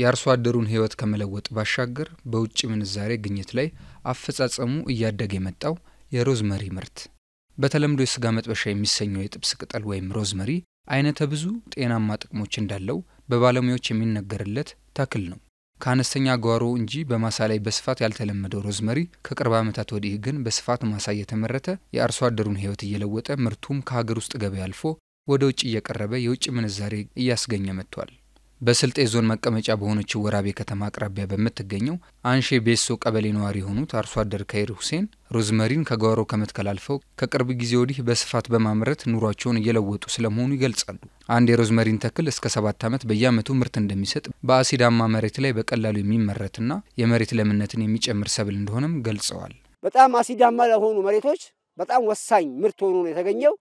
የአርሶ አደሩን ህይወት ከመለወጥ ባሻገር በውጭ ምንዛሬ ግኝት ላይ አፈጻጸሙ እያደገ የመጣው የሮዝመሪ ምርት በተለምዶ የስጋ መጥበሻ የሚሰኘው የጥብስ ቅጠል ወይም ሮዝመሪ አይነተ ብዙ ጤናማ ጥቅሞች እንዳለው በባለሙያዎች የሚነገርለት ተክል ነው። ከአነስተኛ ጓሮ እንጂ በማሳ ላይ በስፋት ያልተለመደው ሮዝመሪ ከቅርብ ዓመታት ወዲህ ግን በስፋት ማሳ እየተመረተ የአርሶ አደሩን ህይወት እየለወጠ ምርቱም ከሀገር ውስጥ ገበያ አልፎ ወደ ውጭ እየቀረበ የውጭ ምንዛሬ እያስገኘ መጥቷል። በስልጤ ዞን መቀመጫ በሆነችው ወራቤ ከተማ አቅራቢያ በምትገኘው አንሼ ቤሶ ቀበሌ ነዋሪ የሆኑት አርሶ አደር ከይር ሁሴን ሮዝመሪን ከጓሮ ከመትከል አልፈው ከቅርብ ጊዜ ወዲህ በስፋት በማምረት ኑሯቸውን እየለወጡ ስለመሆኑ ይገልጻሉ። አንድ የሮዝመሪን ተክል እስከ ሰባት ዓመት በየዓመቱ ምርት እንደሚሰጥ በአሲዳማ መሬት ላይ በቀላሉ የሚመረትና የመሬት ለምነትን የሚጨምር ሰብል እንደሆነም ገልጸዋል። በጣም አሲዳማ ለሆኑ መሬቶች በጣም ወሳኝ ምርት ሆኖ ነው የተገኘው።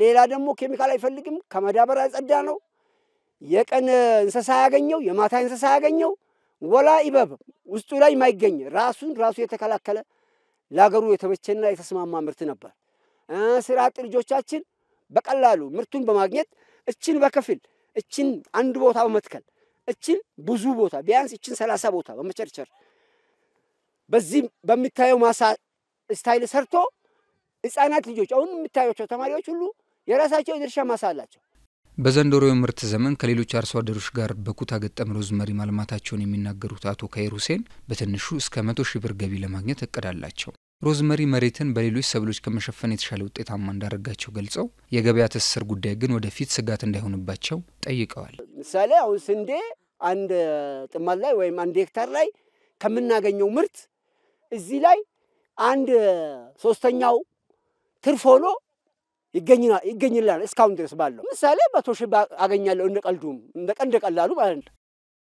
ሌላ ደግሞ ኬሚካል አይፈልግም፣ ከመዳበር ያጸዳ ነው። የቀን እንስሳ ያገኘው የማታ እንስሳ ያገኘው ወላ ይበብ ውስጡ ላይ የማይገኝ ራሱን ራሱ የተከላከለ ለሀገሩ የተመቸና የተስማማ ምርት ነበር። ስራ አጥ ልጆቻችን በቀላሉ ምርቱን በማግኘት እችን በከፊል እችን አንድ ቦታ በመትከል እችን ብዙ ቦታ ቢያንስ እችን ሰላሳ ቦታ በመቸርቸር በዚህ በሚታየው ማሳ ስታይል ሰርቶ ህፃናት ልጆች አሁን የምታያቸው ተማሪዎች ሁሉ የራሳቸው የድርሻ ማሳ አላቸው። በዘንድሮ የምርት ዘመን ከሌሎች አርሶ አደሮች ጋር በኩታ ገጠም ሮዝመሪ ማልማታቸውን የሚናገሩት አቶ ካይር ሁሴን በትንሹ እስከ መቶ ሺህ ብር ገቢ ለማግኘት እቅድ አላቸው። ሮዝመሪ መሬትን በሌሎች ሰብሎች ከመሸፈን የተሻለ ውጤታማ እንዳደረጋቸው ገልጸው የገበያ ትስስር ጉዳይ ግን ወደፊት ስጋት እንዳይሆንባቸው ጠይቀዋል። ምሳሌ አሁን ስንዴ አንድ ጥማት ላይ ወይም አንድ ሄክታር ላይ ከምናገኘው ምርት እዚህ ላይ አንድ ሶስተኛው ትርፍ ሆኖ ይገኝላል እስካሁን ድረስ ባለው ምሳሌ መቶ ሺህ አገኛለሁ እንደ ቀልዱም እንደ ቀላሉ ማለት ነው።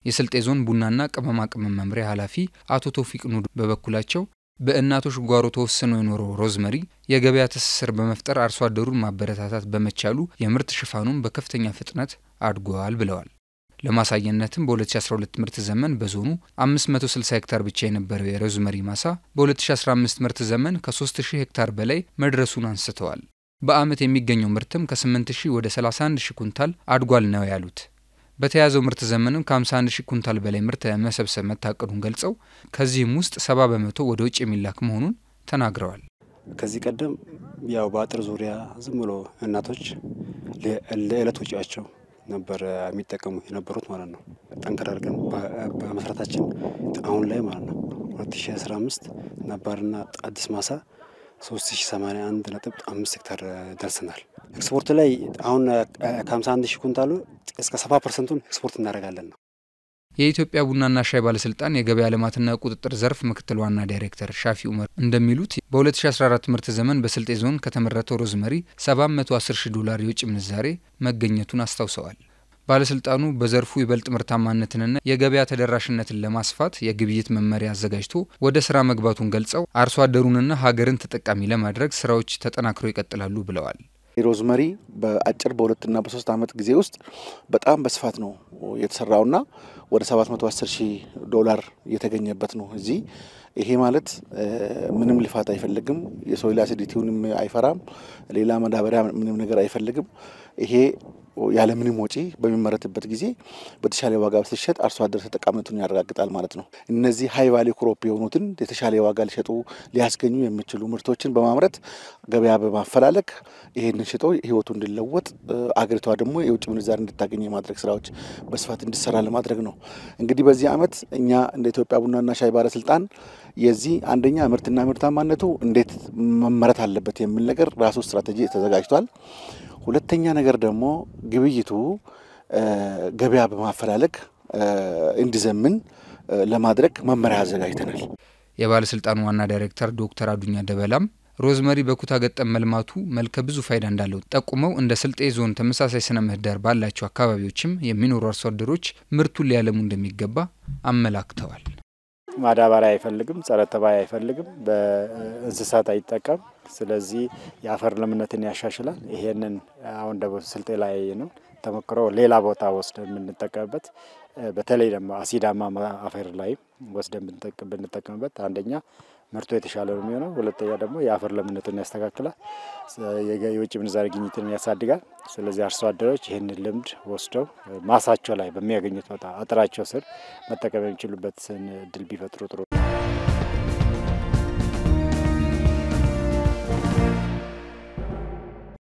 የስልጤ ዞን ቡናና ቅመማ ቅመም መምሪያ ኃላፊ አቶ ቶፊቅ ኑድ በበኩላቸው በእናቶች ጓሮ ተወስኖ የኖረው ሮዝመሪ የገበያ ትስስር በመፍጠር አርሶ አደሩን ማበረታታት በመቻሉ የምርት ሽፋኑን በከፍተኛ ፍጥነት አድጓል ብለዋል። ለማሳያነትም በ2012 ምርት ዘመን በዞኑ 560 ሄክታር ብቻ የነበረው የሮዝመሪ ማሳ በ2015 ምርት ዘመን ከ3000 ሄክታር በላይ መድረሱን አንስተዋል። በዓመት የሚገኘው ምርትም ከ8 ሺህ ወደ 31 ሺህ ኩንታል አድጓል ነው ያሉት። በተያዘው ምርት ዘመንም ከ51 ሺህ ኩንታል በላይ ምርት መሰብሰብ መታቀዱን ገልጸው ከዚህም ውስጥ 70 በመቶ ወደ ውጭ የሚላክ መሆኑን ተናግረዋል። ከዚህ ቀደም ያው በአጥር ዙሪያ ዝም ብሎ እናቶች ለዕለት ወጪያቸው ነበር የሚጠቀሙ የነበሩት ማለት ነው። ጠንከር አድርገን በመስራታችን አሁን ላይ ማለት ነው 2015 ነባርና አዲስ ማሳ 3081 ነጥብ 5 ሄክታር ደርሰናል። ኤክስፖርት ላይ አሁን ከ51 ሺህ ኩንታሉ እስከ 70 ፐርሰንቱን ኤክስፖርት እናደርጋለን ነው። የኢትዮጵያ ቡናና ሻይ ባለስልጣን የገበያ ልማትና ቁጥጥር ዘርፍ ምክትል ዋና ዳይሬክተር ሻፊ ኡመር እንደሚሉት በ2014 ምርት ዘመን በስልጤ ዞን ከተመረተው ሮዝመሪ 710 ሺህ ዶላር የውጭ ምንዛሬ መገኘቱን አስታውሰዋል። ባለስልጣኑ በዘርፉ ይበልጥ ምርታማነትንና የገበያ ተደራሽነትን ለማስፋት የግብይት መመሪያ አዘጋጅቶ ወደ ስራ መግባቱን ገልጸው አርሶ አደሩንና ሀገርን ተጠቃሚ ለማድረግ ስራዎች ተጠናክረው ይቀጥላሉ ብለዋል። ሮዝመሪ በአጭር በሁለትና በሶስት ዓመት ጊዜ ውስጥ በጣም በስፋት ነው የተሰራውና ወደ 710 ሺህ ዶላር የተገኘበት ነው እዚህ። ይሄ ማለት ምንም ልፋት አይፈልግም። የሶይል አሲዲቲውንም አይፈራም። ሌላ መዳበሪያ ምንም ነገር አይፈልግም። ይሄ ያለምንም ወጪ በሚመረትበት ጊዜ በተሻለ ዋጋ ሲሸጥ አርሶ አደር ተጠቃሚነቱን ያረጋግጣል ማለት ነው። እነዚህ ሀይ ቫሊ ክሮፕ የሆኑትን የተሻለ ዋጋ ሊሸጡ ሊያስገኙ የሚችሉ ምርቶችን በማምረት ገበያ በማፈላለግ ይህንን ሽጦ ህይወቱ እንዲለወጥ አገሪቷ ደግሞ የውጭ ምንዛር እንድታገኝ የማድረግ ስራዎች በስፋት እንዲሰራ ለማድረግ ነው። እንግዲህ በዚህ ዓመት እኛ እንደ ኢትዮጵያ ቡናና ሻይ ባለስልጣን የዚህ አንደኛ ምርትና ምርታማነቱ እንዴት መመረት አለበት የሚል ነገር ራሱ ስትራቴጂ ተዘጋጅቷል። ሁለተኛ ነገር ደግሞ ግብይቱ ገበያ በማፈላለግ እንዲዘምን ለማድረግ መመሪያ አዘጋጅተናል። የባለስልጣኑ ዋና ዳይሬክተር ዶክተር አዱኛ ደበላም ሮዝመሪ በኩታ ገጠም መልማቱ መልከ ብዙ ፋይዳ እንዳለው ጠቁመው እንደ ስልጤ ዞን ተመሳሳይ ስነ ምህዳር ባላቸው አካባቢዎችም የሚኖሩ አርሶ አደሮች ምርቱን ሊያለሙ እንደሚገባ አመላክተዋል። ማዳበሪያ አይፈልግም፣ ጸረ ተባይ አይፈልግም፣ በእንስሳት አይጠቀም ስለዚህ የአፈር ለምነትን ያሻሽላል። ይሄንን አሁን ደግሞ ስልጤ ላይ ነው ተሞክሮ ሌላ ቦታ ወስደን የምንጠቀምበት በተለይ ደግሞ አሲዳማ አፈር ላይ ወስደን ብንጠቀምበት አንደኛ ምርቱ የተሻለ ነው የሚሆነው፣ ሁለተኛ ደግሞ የአፈር ለምነትን ያስተካክላል፣ የውጭ ምንዛሪ ግኝትን ያሳድጋል። ስለዚህ አርሶ አደሮች ይህንን ልምድ ወስደው ማሳቸው ላይ በሚያገኙት ቦታ አጥራቸው ስር መጠቀም የሚችሉበትን እድል ቢፈጥሩ ጥሩ ነው።